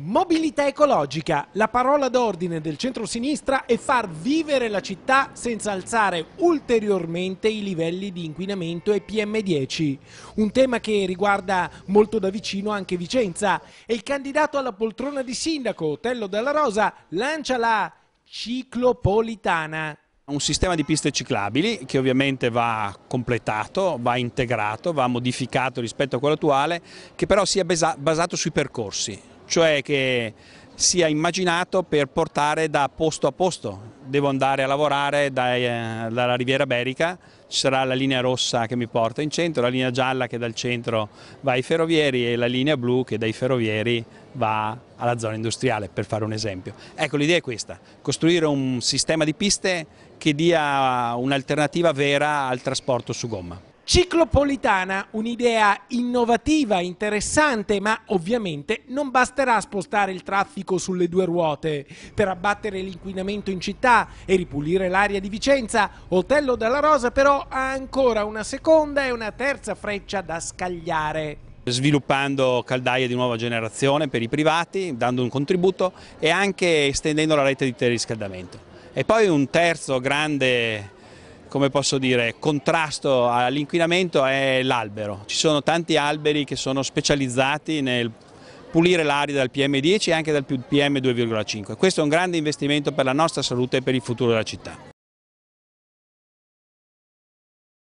Mobilità ecologica, la parola d'ordine del centro-sinistra è far vivere la città senza alzare ulteriormente i livelli di inquinamento e PM10. Un tema che riguarda molto da vicino anche Vicenza e il candidato alla poltrona di sindaco, Otello Della Rosa, lancia la ciclopolitana un sistema di piste ciclabili che ovviamente va completato, va integrato, va modificato rispetto a quello attuale, che però sia basato sui percorsi cioè che sia immaginato per portare da posto a posto. Devo andare a lavorare dai, eh, dalla Riviera Berica, ci sarà la linea rossa che mi porta in centro, la linea gialla che dal centro va ai ferrovieri e la linea blu che dai ferrovieri va alla zona industriale, per fare un esempio. Ecco, l'idea è questa, costruire un sistema di piste che dia un'alternativa vera al trasporto su gomma. Ciclopolitana, un'idea innovativa, interessante, ma ovviamente non basterà spostare il traffico sulle due ruote. Per abbattere l'inquinamento in città e ripulire l'aria di Vicenza, Otello della Rosa però ha ancora una seconda e una terza freccia da scagliare sviluppando caldaie di nuova generazione per i privati, dando un contributo e anche estendendo la rete di teleriscaldamento. E poi un terzo grande come posso dire, contrasto all'inquinamento è l'albero. Ci sono tanti alberi che sono specializzati nel pulire l'aria dal PM10 e anche dal PM2,5. Questo è un grande investimento per la nostra salute e per il futuro della città.